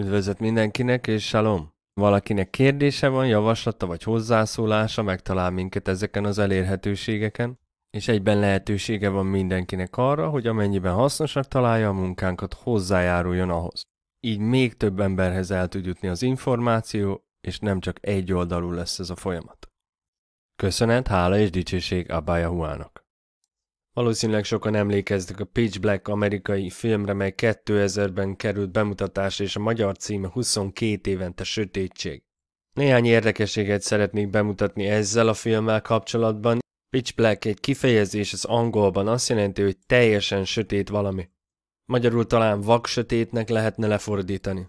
Üdvözlet mindenkinek, és salom! Valakinek kérdése van, javaslata vagy hozzászólása, megtalál minket ezeken az elérhetőségeken, és egyben lehetősége van mindenkinek arra, hogy amennyiben hasznosnak találja a munkánkat, hozzájáruljon ahhoz. Így még több emberhez el tud jutni az információ, és nem csak egy oldalú lesz ez a folyamat. Köszönet, hála és dicsőség Abba Yahuának! Valószínűleg sokan emlékeznek a Pitch Black amerikai filmre, mely 2000-ben került bemutatásra, és a magyar címe 22 évente sötétség. Néhány érdekességet szeretnék bemutatni ezzel a filmmel kapcsolatban. Pitch Black egy kifejezés az angolban azt jelenti, hogy teljesen sötét valami. Magyarul talán vak sötétnek lehetne lefordítani.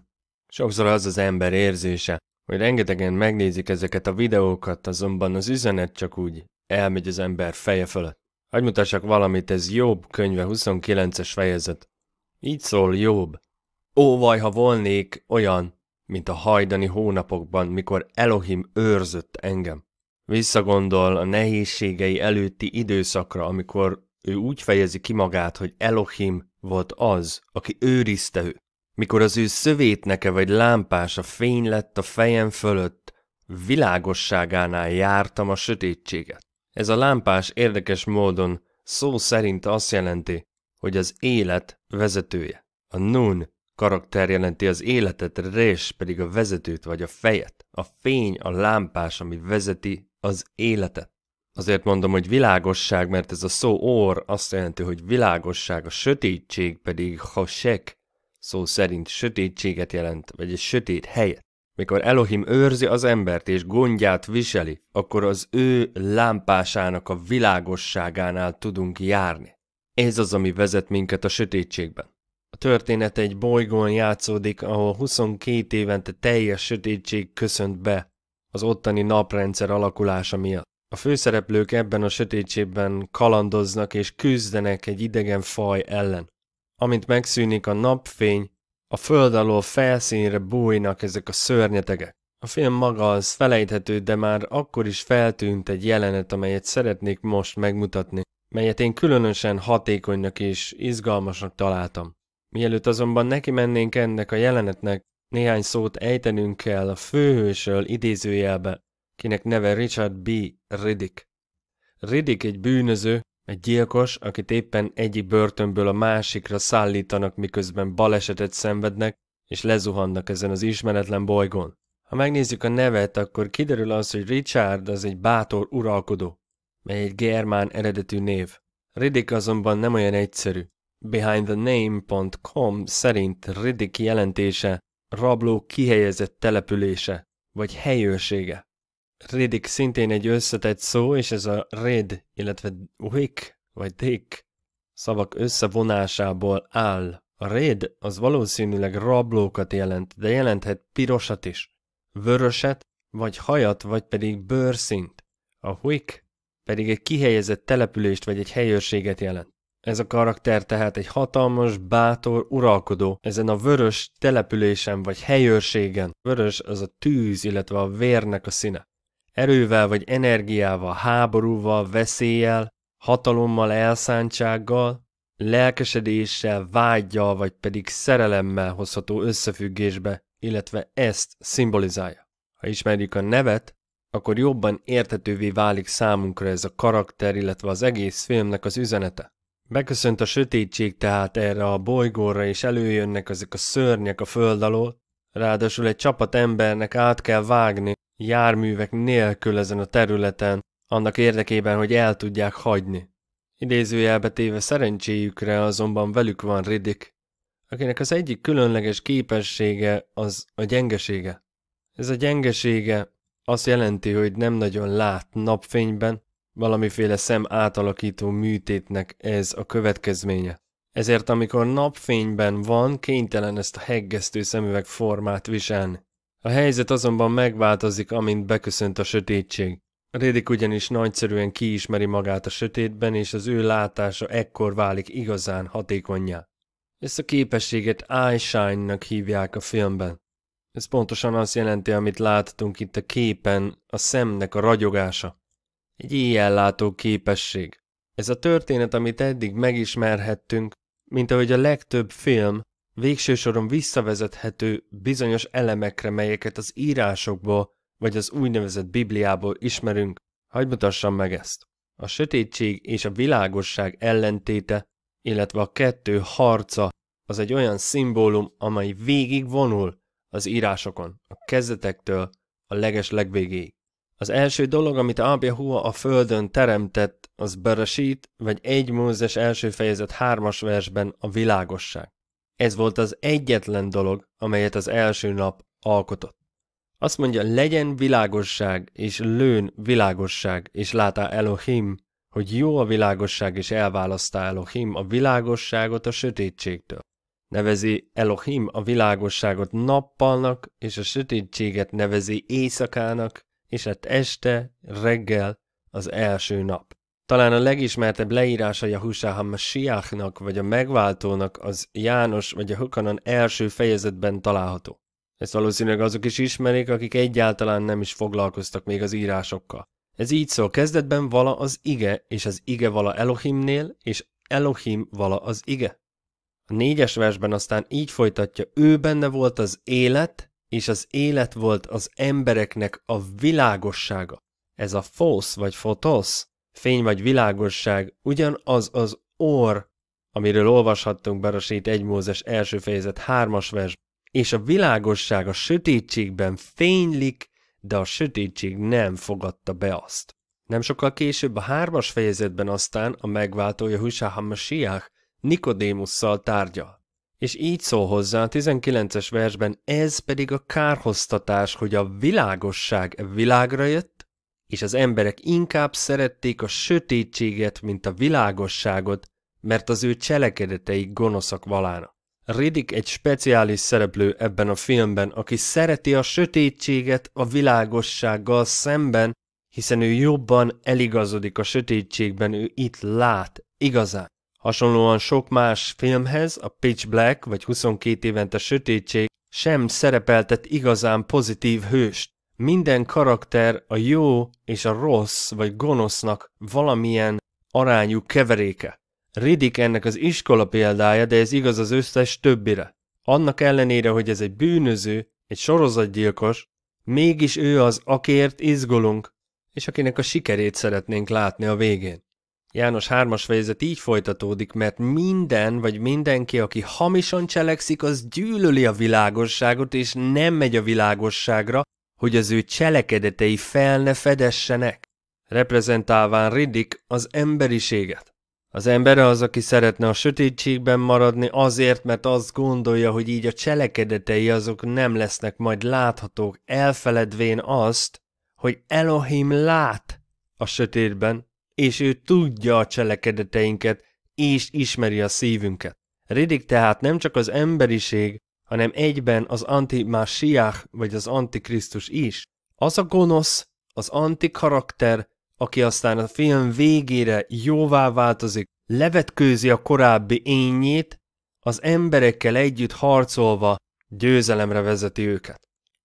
Sokszor az az ember érzése, hogy rengetegen megnézik ezeket a videókat, azonban az üzenet csak úgy elmegy az ember feje fölött. Hagy mutassak valamit, ez Jobb könyve 29-es fejezet. Így szól Jobb. Óvaj, ha volnék olyan, mint a hajdani hónapokban, mikor Elohim őrzött engem. Visszagondol a nehézségei előtti időszakra, amikor ő úgy fejezi ki magát, hogy Elohim volt az, aki őrizte ő. Mikor az ő neke vagy lámpása fény lett a fejem fölött, világosságánál jártam a sötétséget. Ez a lámpás érdekes módon szó szerint azt jelenti, hogy az élet vezetője. A nun karakter jelenti az életet, rés pedig a vezetőt vagy a fejet. A fény a lámpás, ami vezeti az életet. Azért mondom, hogy világosság, mert ez a szó or azt jelenti, hogy világosság, a sötétség pedig hasek szó szerint sötétséget jelent, vagy egy sötét helyet. Mikor Elohim őrzi az embert és gondját viseli, akkor az ő lámpásának a világosságánál tudunk járni. Ez az, ami vezet minket a sötétségben. A történet egy bolygón játszódik, ahol 22 évente teljes sötétség köszönt be az ottani naprendszer alakulása miatt. A főszereplők ebben a sötétségben kalandoznak és küzdenek egy idegen faj ellen. Amint megszűnik a napfény, a föld alól felszínre bújnak ezek a szörnyetegek. A film maga az felejthető, de már akkor is feltűnt egy jelenet, amelyet szeretnék most megmutatni, melyet én különösen hatékonynak és izgalmasnak találtam. Mielőtt azonban neki mennénk ennek a jelenetnek, néhány szót ejtenünk kell a főhősről idézőjelbe, kinek neve Richard B. Riddick. Riddick egy bűnöző, egy gyilkos, akit éppen egyik börtönből a másikra szállítanak, miközben balesetet szenvednek, és lezuhannak ezen az ismeretlen bolygón. Ha megnézzük a nevet, akkor kiderül az, hogy Richard az egy bátor uralkodó, mely egy germán eredetű név. Riddick azonban nem olyan egyszerű. BehindTheName.com szerint Riddick jelentése rabló kihelyezett települése, vagy helyőrsége. Riddick szintén egy összetett szó, és ez a red, illetve wick, vagy dick szavak összevonásából áll. A red az valószínűleg rablókat jelent, de jelenthet pirosat is, vöröset, vagy hajat, vagy pedig bőrszint. A wick pedig egy kihelyezett települést vagy egy helyőrséget jelent. Ez a karakter tehát egy hatalmas, bátor, uralkodó ezen a vörös településen vagy helyőrségen. Vörös az a tűz, illetve a vérnek a színe erővel vagy energiával, háborúval, veszéllyel, hatalommal, elszántsággal, lelkesedéssel, vágyjal vagy pedig szerelemmel hozható összefüggésbe, illetve ezt szimbolizálja. Ha ismerjük a nevet, akkor jobban értetővé válik számunkra ez a karakter, illetve az egész filmnek az üzenete. Beköszönt a sötétség tehát erre a bolygóra, és előjönnek ezek a szörnyek a föld alól, ráadásul egy csapat embernek át kell vágni járművek nélkül ezen a területen, annak érdekében, hogy el tudják hagyni. Idézőjelbe téve szerencséjükre azonban velük van Ridik, akinek az egyik különleges képessége az a gyengesége. Ez a gyengesége azt jelenti, hogy nem nagyon lát napfényben, valamiféle szem átalakító műtétnek ez a következménye. Ezért amikor napfényben van, kénytelen ezt a heggesztő szemüveg formát viselni. A helyzet azonban megváltozik, amint beköszönt a sötétség. Rédik ugyanis nagyszerűen kiismeri magát a sötétben, és az ő látása ekkor válik igazán hatékonyá. Ezt a képességet eyeshine-nak hívják a filmben. Ez pontosan azt jelenti, amit láttunk itt a képen, a szemnek a ragyogása. Egy látó képesség. Ez a történet, amit eddig megismerhettünk, mint ahogy a legtöbb film, végső soron visszavezethető bizonyos elemekre, melyeket az írásokból vagy az úgynevezett Bibliából ismerünk, hagyd mutassam meg ezt. A sötétség és a világosság ellentéte, illetve a kettő harca az egy olyan szimbólum, amely végig vonul az írásokon, a kezdetektől a leges legvégéig. Az első dolog, amit Ábjahua a földön teremtett, az Beresít, vagy egy Mózes első fejezet hármas versben a világosság. Ez volt az egyetlen dolog, amelyet az első nap alkotott. Azt mondja, legyen világosság, és lőn világosság, és látá Elohim, hogy jó a világosság, és elválasztá Elohim a világosságot a sötétségtől. Nevezi Elohim a világosságot nappalnak, és a sötétséget nevezi éjszakának, és lett este, reggel, az első nap. Talán a legismertebb leírása Yahusha HaMashiachnak vagy a megváltónak az János vagy a Hukanan első fejezetben található. Ezt valószínűleg azok is ismerik, akik egyáltalán nem is foglalkoztak még az írásokkal. Ez így szól, kezdetben vala az ige, és az ige vala Elohimnél, és Elohim vala az ige. A négyes versben aztán így folytatja, ő benne volt az élet, és az élet volt az embereknek a világossága. Ez a fosz vagy fotosz fény vagy világosság ugyanaz az orr, amiről olvashattunk Barasít 1 Mózes első fejezet 3-as vers, és a világosság a sötétségben fénylik, de a sötétség nem fogadta be azt. Nem sokkal később a hármas fejezetben aztán a megváltója Husá Hamasiach Nikodémusszal tárgyal. És így szól hozzá a 19-es versben, ez pedig a kárhoztatás, hogy a világosság világra jött, és az emberek inkább szerették a sötétséget, mint a világosságot, mert az ő cselekedeteik gonoszak valána. Riddick egy speciális szereplő ebben a filmben, aki szereti a sötétséget a világossággal szemben, hiszen ő jobban eligazodik a sötétségben, ő itt lát, igazán. Hasonlóan sok más filmhez a Pitch Black vagy 22 évente Sötétség sem szerepeltet igazán pozitív hőst minden karakter a jó és a rossz vagy gonosznak valamilyen arányú keveréke. Ridik ennek az iskola példája, de ez igaz az összes többire. Annak ellenére, hogy ez egy bűnöző, egy sorozatgyilkos, mégis ő az, akért izgulunk, és akinek a sikerét szeretnénk látni a végén. János 3-as fejezet így folytatódik, mert minden vagy mindenki, aki hamisan cselekszik, az gyűlöli a világosságot, és nem megy a világosságra, hogy az ő cselekedetei fel ne fedessenek, reprezentálván Riddick az emberiséget. Az ember az, aki szeretne a sötétségben maradni azért, mert azt gondolja, hogy így a cselekedetei azok nem lesznek majd láthatók, elfeledvén azt, hogy Elohim lát a sötétben, és ő tudja a cselekedeteinket, és ismeri a szívünket. Riddick tehát nem csak az emberiség, hanem egyben az anti-másiach vagy az antikrisztus is. Az a gonosz, az antikarakter, aki aztán a film végére jóvá változik, levetkőzi a korábbi ényét, az emberekkel együtt harcolva győzelemre vezeti őket.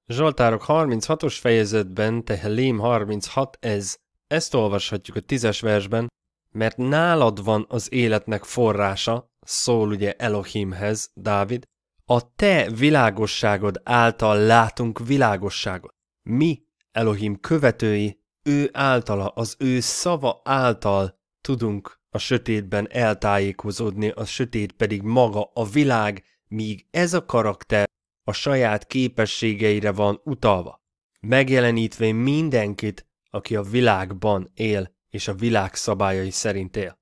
Zsoltárok 36-os fejezetben, Lém 36 ez, ezt olvashatjuk a tízes versben, mert nálad van az életnek forrása, szól ugye Elohimhez, Dávid, a te világosságod által látunk világosságot. Mi, Elohim követői, ő általa, az ő szava által tudunk a sötétben eltájékozódni, a sötét pedig maga a világ, míg ez a karakter a saját képességeire van utalva, megjelenítve mindenkit, aki a világban él és a világ szabályai szerint él.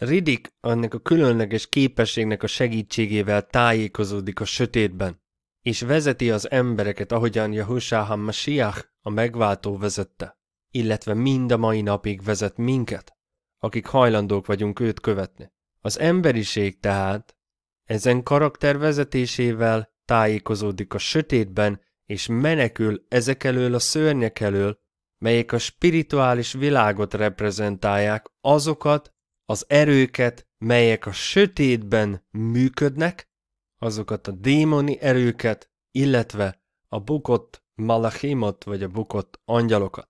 Ridik annak a különleges képességnek a segítségével tájékozódik a sötétben, és vezeti az embereket, ahogyan Yahushua Mashiach a megváltó vezette, illetve mind a mai napig vezet minket, akik hajlandók vagyunk őt követni. Az emberiség tehát ezen karakter vezetésével tájékozódik a sötétben, és menekül ezek elől a szörnyek elől, melyek a spirituális világot reprezentálják, azokat, az erőket, melyek a sötétben működnek, azokat a démoni erőket, illetve a bukott malachimot vagy a bukott angyalokat,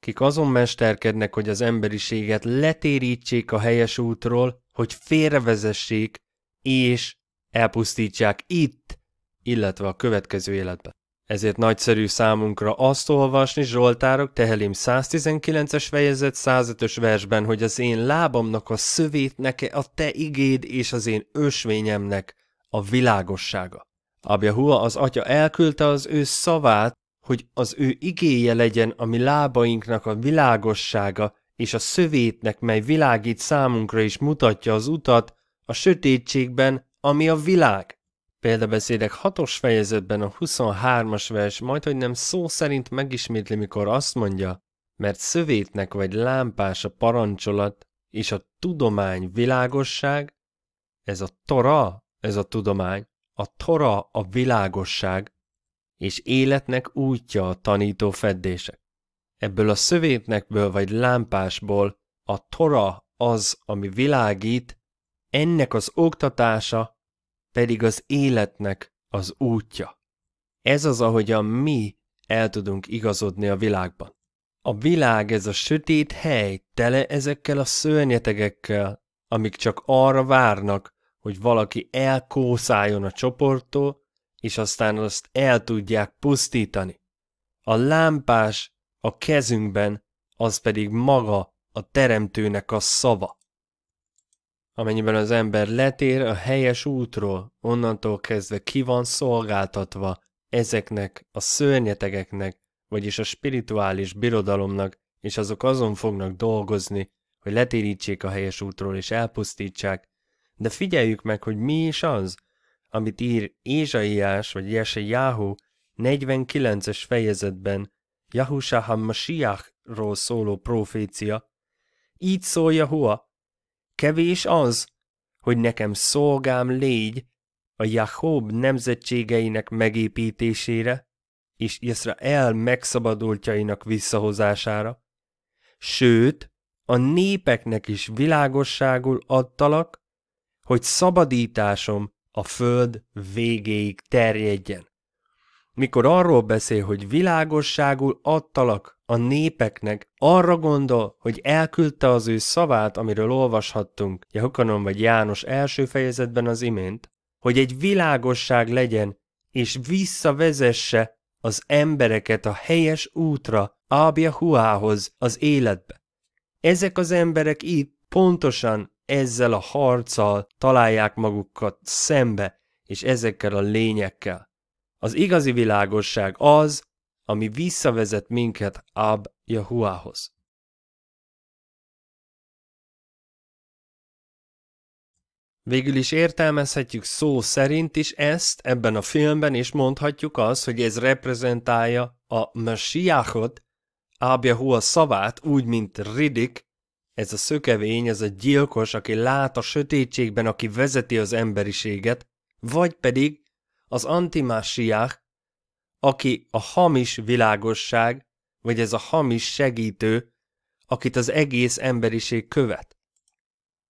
kik azon mesterkednek, hogy az emberiséget letérítsék a helyes útról, hogy félrevezessék és elpusztítsák itt, illetve a következő életben. Ezért nagyszerű számunkra azt olvasni Zsoltárok Tehelim 119-es fejezet 105-ös versben, hogy az én lábamnak a szövét neke a te igéd és az én ösvényemnek a világossága. Abjahua az atya elküldte az ő szavát, hogy az ő igéje legyen a mi lábainknak a világossága, és a szövétnek, mely világít számunkra és mutatja az utat a sötétségben, ami a világ. Példabeszédek 6-os fejezetben a 23-as vers majd, hogy nem szó szerint megismétli, mikor azt mondja, mert szövétnek vagy lámpás a parancsolat, és a tudomány világosság, ez a tora, ez a tudomány, a tora a világosság, és életnek útja a tanító feddések. Ebből a szövétnekből vagy lámpásból a tora az, ami világít, ennek az oktatása pedig az életnek az útja. Ez az, ahogyan mi el tudunk igazodni a világban. A világ ez a sötét hely, tele ezekkel a szörnyetegekkel, amik csak arra várnak, hogy valaki elkószáljon a csoporttól, és aztán azt el tudják pusztítani. A lámpás a kezünkben, az pedig maga a teremtőnek a szava. Amennyiben az ember letér a helyes útról, onnantól kezdve ki van szolgáltatva ezeknek a szörnyetegeknek, vagyis a spirituális birodalomnak, és azok azon fognak dolgozni, hogy letérítsék a helyes útról és elpusztítsák. De figyeljük meg, hogy mi is az, amit ír Ézsaiás vagy Jáhu 49-es fejezetben Jahusaham Mashiachról szóló profécia. Így szól Jahua, kevés az, hogy nekem szolgám légy a Jakob nemzetségeinek megépítésére és Izrael megszabadultjainak visszahozására, sőt, a népeknek is világosságul adtalak, hogy szabadításom a föld végéig terjedjen. Mikor arról beszél, hogy világosságul adtalak, a népeknek, arra gondol, hogy elküldte az ő szavát, amiről olvashattunk Jehokanon vagy János első fejezetben az imént, hogy egy világosság legyen, és visszavezesse az embereket a helyes útra, Ábia Huához, az életbe. Ezek az emberek itt pontosan ezzel a harccal találják magukat szembe, és ezekkel a lényekkel. Az igazi világosság az, ami visszavezet minket Ab Jahuához. Végül is értelmezhetjük szó szerint is ezt ebben a filmben, és mondhatjuk azt, hogy ez reprezentálja a Ab Ábjahua szavát, úgy, mint Ridik, ez a szökevény, ez a gyilkos, aki lát a sötétségben, aki vezeti az emberiséget, vagy pedig az antimásiák, aki a hamis világosság, vagy ez a hamis segítő, akit az egész emberiség követ.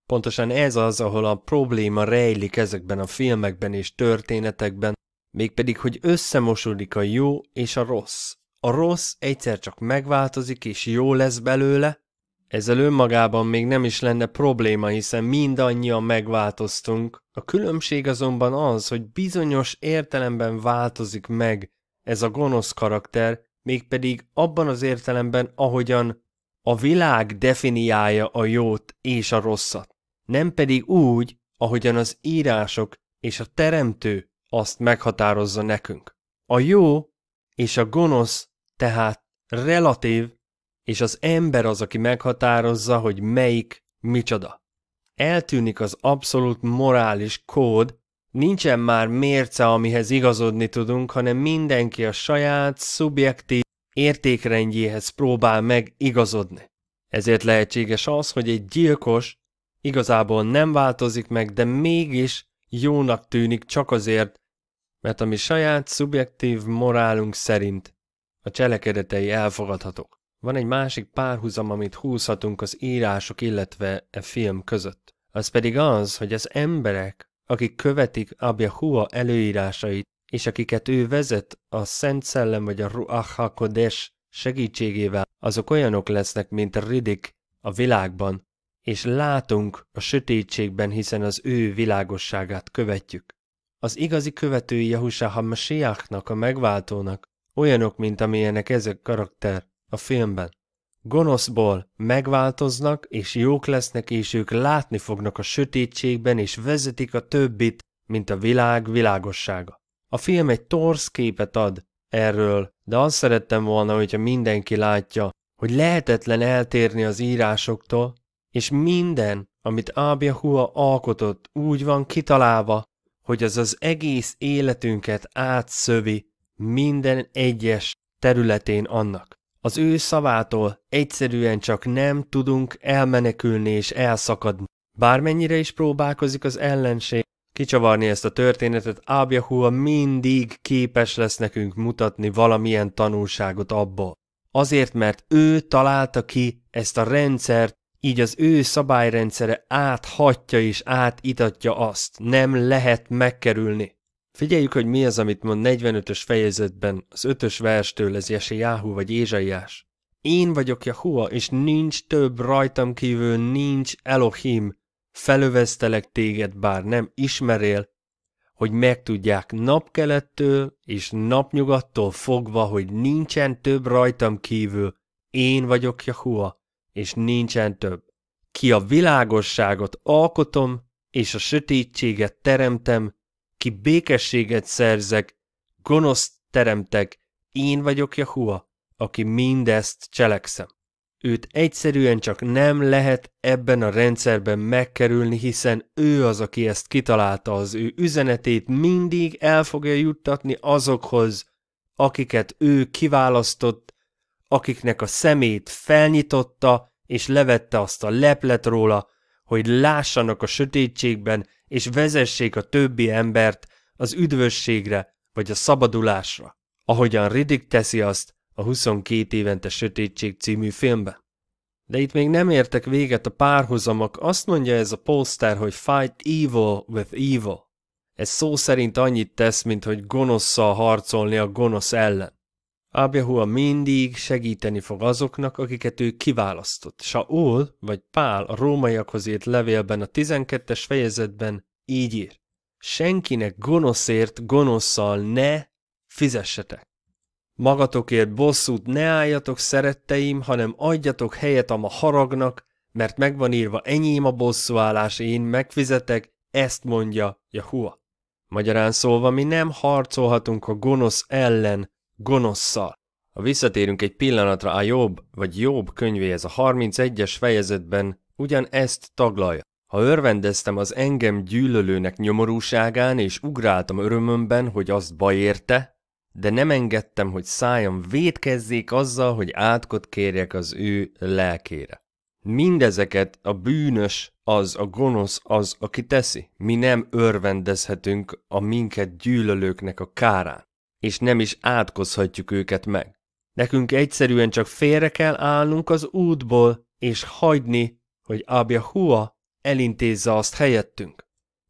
Pontosan ez az, ahol a probléma rejlik ezekben a filmekben és történetekben, mégpedig, hogy összemosódik a jó és a rossz. A rossz egyszer csak megváltozik és jó lesz belőle, ezzel önmagában még nem is lenne probléma, hiszen mindannyian megváltoztunk. A különbség azonban az, hogy bizonyos értelemben változik meg ez a gonosz karakter, mégpedig abban az értelemben, ahogyan a világ definiálja a jót és a rosszat, nem pedig úgy, ahogyan az írások és a teremtő azt meghatározza nekünk. A jó és a gonosz tehát relatív, és az ember az, aki meghatározza, hogy melyik micsoda. Eltűnik az abszolút morális kód, Nincsen már mérce, amihez igazodni tudunk, hanem mindenki a saját, szubjektív értékrendjéhez próbál meg igazodni. Ezért lehetséges az, hogy egy gyilkos igazából nem változik meg, de mégis jónak tűnik csak azért, mert ami saját szubjektív morálunk szerint a cselekedetei elfogadhatók. Van egy másik párhuzam, amit húzhatunk az írások, illetve a e film között. Az pedig az, hogy az emberek akik követik Abjahua előírásait, és akiket ő vezet a Szent Szellem vagy a Ruach HaKodesh segítségével, azok olyanok lesznek, mint Ridik a világban, és látunk a sötétségben, hiszen az ő világosságát követjük. Az igazi követői Jahusá HaMashiachnak, a megváltónak, olyanok, mint amilyenek ezek karakter a filmben. Gonoszból megváltoznak, és jók lesznek, és ők látni fognak a sötétségben, és vezetik a többit, mint a világ világossága. A film egy torsz képet ad erről, de azt szerettem volna, hogyha mindenki látja, hogy lehetetlen eltérni az írásoktól, és minden, amit Ábjahua alkotott, úgy van kitalálva, hogy az az egész életünket átszövi minden egyes területén annak. Az ő szavától egyszerűen csak nem tudunk elmenekülni és elszakadni. Bármennyire is próbálkozik az ellenség, kicsavarni ezt a történetet, Ábjahua mindig képes lesz nekünk mutatni valamilyen tanulságot abból. Azért, mert ő találta ki ezt a rendszert, így az ő szabályrendszere áthatja és átitatja azt, nem lehet megkerülni. Figyeljük, hogy mi az, amit mond 45-ös fejezetben, az 5-ös verstől ez Jesiáhu vagy Ézsaiás. Én vagyok Jahua, és nincs több rajtam kívül, nincs Elohim. Felövesztelek téged, bár nem ismerél, hogy megtudják napkelettől és napnyugattól fogva, hogy nincsen több rajtam kívül. Én vagyok Jahua, és nincsen több. Ki a világosságot alkotom, és a sötétséget teremtem, ki békességet szerzek, gonoszt teremtek, én vagyok Jahua, aki mindezt cselekszem. Őt egyszerűen csak nem lehet ebben a rendszerben megkerülni, hiszen ő az, aki ezt kitalálta, az ő üzenetét mindig el fogja juttatni azokhoz, akiket ő kiválasztott, akiknek a szemét felnyitotta és levette azt a leplet róla, hogy lássanak a sötétségben, és vezessék a többi embert az üdvösségre vagy a szabadulásra, ahogyan Riddick teszi azt a 22 évente Sötétség című filmben. De itt még nem értek véget a párhuzamok, azt mondja ez a poster, hogy fight evil with evil. Ez szó szerint annyit tesz, mint hogy gonoszszal harcolni a gonosz ellen. Abjahua mindig segíteni fog azoknak, akiket ő kiválasztott. Saul, vagy Pál a rómaiakhoz írt levélben a 12-es fejezetben így ír. Senkinek gonoszért gonoszszal ne fizessetek. Magatokért bosszút ne álljatok, szeretteim, hanem adjatok helyet a ma haragnak, mert megvan írva enyém a bosszúállás, én megfizetek, ezt mondja Jahua. Magyarán szólva mi nem harcolhatunk a gonosz ellen, gonoszszal. Ha visszatérünk egy pillanatra a Jobb vagy Jobb könyvéhez, a 31-es fejezetben ugyan ezt taglalja. Ha örvendeztem az engem gyűlölőnek nyomorúságán, és ugráltam örömömben, hogy azt érte, de nem engedtem, hogy szájam védkezzék azzal, hogy átkot kérjek az ő lelkére. Mindezeket a bűnös az, a gonosz az, aki teszi. Mi nem örvendezhetünk a minket gyűlölőknek a kárán és nem is átkozhatjuk őket meg. Nekünk egyszerűen csak félre kell állnunk az útból, és hagyni, hogy Abja Hua elintézze azt helyettünk.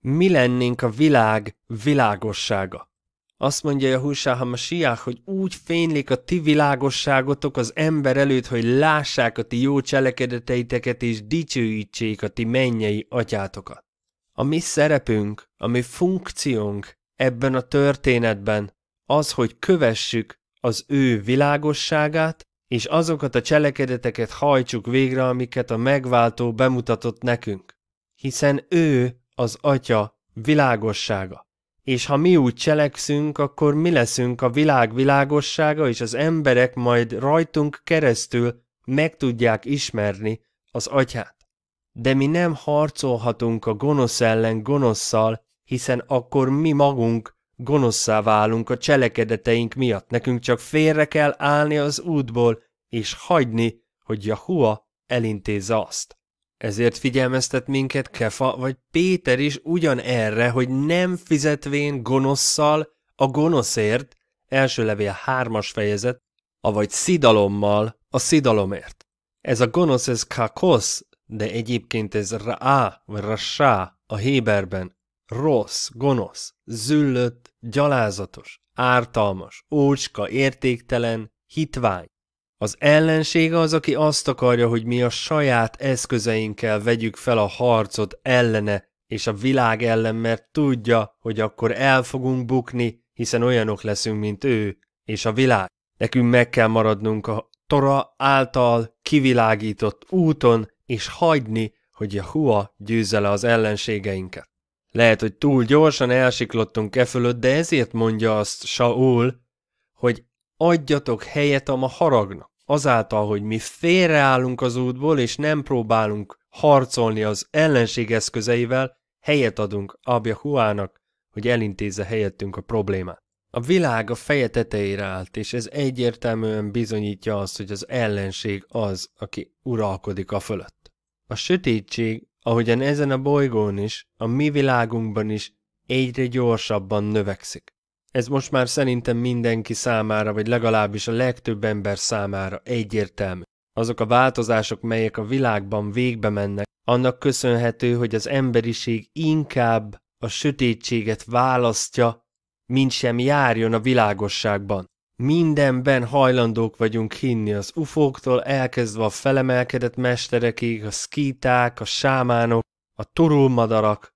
Mi lennénk a világ világossága? Azt mondja Jahusá Hamashiach, hogy úgy fénylik a ti világosságotok az ember előtt, hogy lássák a ti jó cselekedeteiteket és dicsőítsék a ti mennyei atyátokat. A mi szerepünk, a mi funkciónk ebben a történetben az, hogy kövessük az ő világosságát, és azokat a cselekedeteket hajtsuk végre, amiket a megváltó bemutatott nekünk. Hiszen ő az Atya világossága. És ha mi úgy cselekszünk, akkor mi leszünk a világ világossága, és az emberek majd rajtunk keresztül meg tudják ismerni az Atyát. De mi nem harcolhatunk a gonosz ellen gonosszal, hiszen akkor mi magunk Gonoszszá válunk a cselekedeteink miatt, nekünk csak félre kell állni az útból, és hagyni, hogy Jahua elintézze azt. Ezért figyelmeztet minket Kefa vagy Péter is ugyan erre, hogy nem fizetvén gonoszszal a gonoszért, első levél hármas fejezet, avagy szidalommal a szidalomért. Ez a gonosz, ez kakosz, de egyébként ez ra, vagy rasá a héberben rossz, gonosz, züllött, gyalázatos, ártalmas, ócska, értéktelen, hitvány. Az ellensége az, aki azt akarja, hogy mi a saját eszközeinkkel vegyük fel a harcot ellene és a világ ellen, mert tudja, hogy akkor el fogunk bukni, hiszen olyanok leszünk, mint ő és a világ. Nekünk meg kell maradnunk a Tora által kivilágított úton, és hagyni, hogy Jahua győzze le az ellenségeinket. Lehet, hogy túl gyorsan elsiklottunk e fölött, de ezért mondja azt Saul, hogy adjatok helyet a ma haragnak. Azáltal, hogy mi félreállunk az útból, és nem próbálunk harcolni az ellenség eszközeivel, helyet adunk Abi-huának, hogy elintézze helyettünk a problémát. A világ a feje tetejére állt, és ez egyértelműen bizonyítja azt, hogy az ellenség az, aki uralkodik a fölött. A sötétség ahogyan ezen a bolygón is, a mi világunkban is egyre gyorsabban növekszik. Ez most már szerintem mindenki számára, vagy legalábbis a legtöbb ember számára egyértelmű. Azok a változások, melyek a világban végbe mennek, annak köszönhető, hogy az emberiség inkább a sötétséget választja, mint sem járjon a világosságban mindenben hajlandók vagyunk hinni az ufóktól, elkezdve a felemelkedett mesterekig, a szkíták, a sámánok, a turulmadarak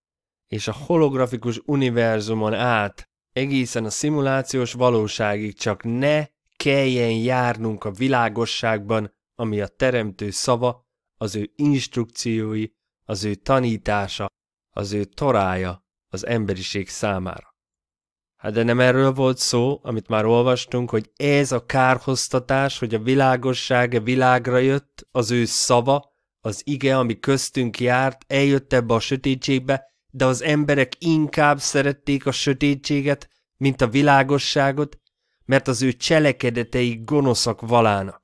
és a holografikus univerzumon át, egészen a szimulációs valóságig csak ne kelljen járnunk a világosságban, ami a teremtő szava, az ő instrukciói, az ő tanítása, az ő torája az emberiség számára. Hát de nem erről volt szó, amit már olvastunk, hogy ez a kárhoztatás, hogy a világosság a világra jött, az ő szava, az ige, ami köztünk járt, eljött ebbe a sötétségbe, de az emberek inkább szerették a sötétséget, mint a világosságot, mert az ő cselekedetei gonoszak valának.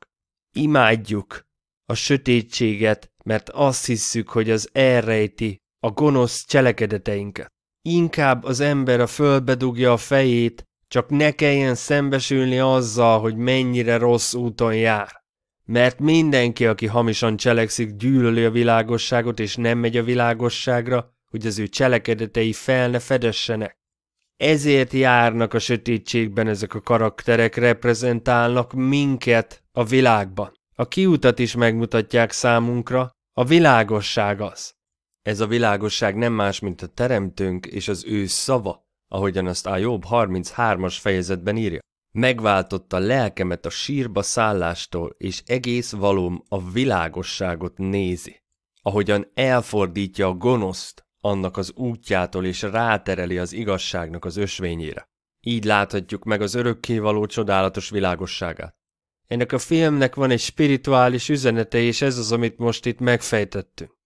Imádjuk a sötétséget, mert azt hisszük, hogy az elrejti a gonosz cselekedeteinket. Inkább az ember a földbe dugja a fejét, csak ne kelljen szembesülni azzal, hogy mennyire rossz úton jár. Mert mindenki, aki hamisan cselekszik, gyűlöli a világosságot és nem megy a világosságra, hogy az ő cselekedetei fel ne fedessenek. Ezért járnak a sötétségben ezek a karakterek, reprezentálnak minket a világban. A kiutat is megmutatják számunkra, a világosság az. Ez a világosság nem más, mint a teremtőnk és az ő szava, ahogyan azt a jobb 33-as fejezetben írja. Megváltotta lelkemet a sírba szállástól, és egész valóm a világosságot nézi. Ahogyan elfordítja a gonoszt annak az útjától, és rátereli az igazságnak az ösvényére. Így láthatjuk meg az örökkévaló csodálatos világosságát. Ennek a filmnek van egy spirituális üzenete, és ez az, amit most itt megfejtettünk.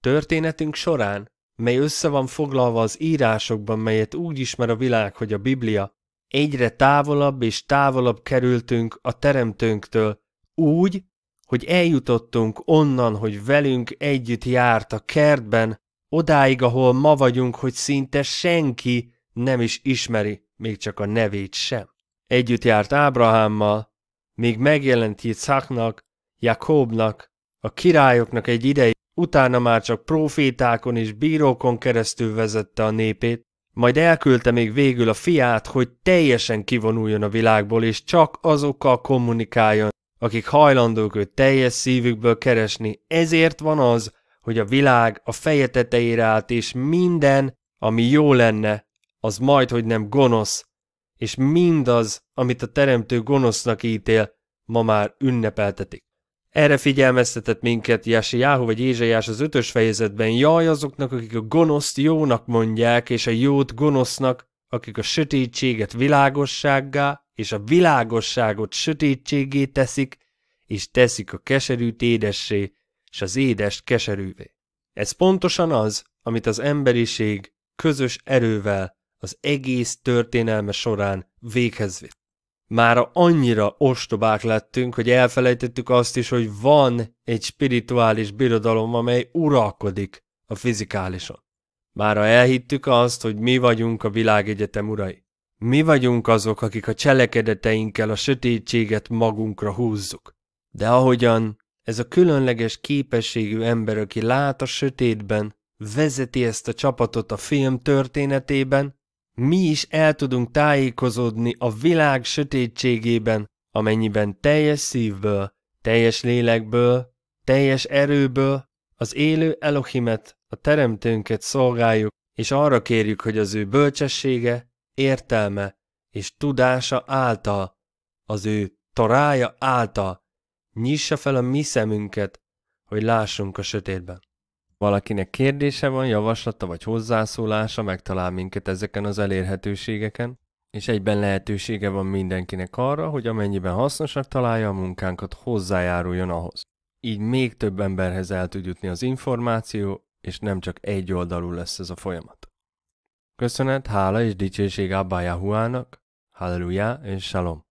Történetünk során, mely össze van foglalva az írásokban, melyet úgy ismer a világ, hogy a Biblia, egyre távolabb és távolabb kerültünk a Teremtőnktől, úgy, hogy eljutottunk onnan, hogy velünk együtt járt a kertben, odáig, ahol ma vagyunk, hogy szinte senki nem is ismeri, még csak a nevét sem. Együtt járt Ábrahámmal, még megjelent Yitzhaknak, Jakobnak, a királyoknak egy ideig, utána már csak profétákon és bírókon keresztül vezette a népét, majd elküldte még végül a fiát, hogy teljesen kivonuljon a világból, és csak azokkal kommunikáljon, akik hajlandók őt teljes szívükből keresni. Ezért van az, hogy a világ a feje tetejére állt, és minden, ami jó lenne, az majd, hogy nem gonosz, és mindaz, amit a teremtő gonosznak ítél, ma már ünnepeltetik. Erre figyelmeztetett minket Jáhu vagy Ézsaiás az ötös fejezetben, jaj azoknak, akik a gonoszt jónak mondják, és a jót gonosznak, akik a sötétséget világossággá, és a világosságot sötétségé teszik, és teszik a keserűt édessé, és az édest keserűvé. Ez pontosan az, amit az emberiség közös erővel az egész történelme során véghez vitt már annyira ostobák lettünk, hogy elfelejtettük azt is, hogy van egy spirituális birodalom, amely uralkodik a fizikálison. Már elhittük azt, hogy mi vagyunk a világegyetem urai. Mi vagyunk azok, akik a cselekedeteinkkel a sötétséget magunkra húzzuk. De ahogyan ez a különleges képességű ember, aki lát a sötétben, vezeti ezt a csapatot a film történetében, mi is el tudunk tájékozódni a világ sötétségében, amennyiben teljes szívből, teljes lélekből, teljes erőből az élő Elohimet, a Teremtőnket szolgáljuk, és arra kérjük, hogy az ő bölcsessége, értelme és tudása által, az ő torája által nyissa fel a mi szemünket, hogy lássunk a sötétben valakinek kérdése van, javaslata vagy hozzászólása, megtalál minket ezeken az elérhetőségeken, és egyben lehetősége van mindenkinek arra, hogy amennyiben hasznosnak találja a munkánkat, hozzájáruljon ahhoz. Így még több emberhez el tud jutni az információ, és nem csak egy oldalú lesz ez a folyamat. Köszönet, hála és dicsőség Abba Yahuának, Halleluja és Shalom!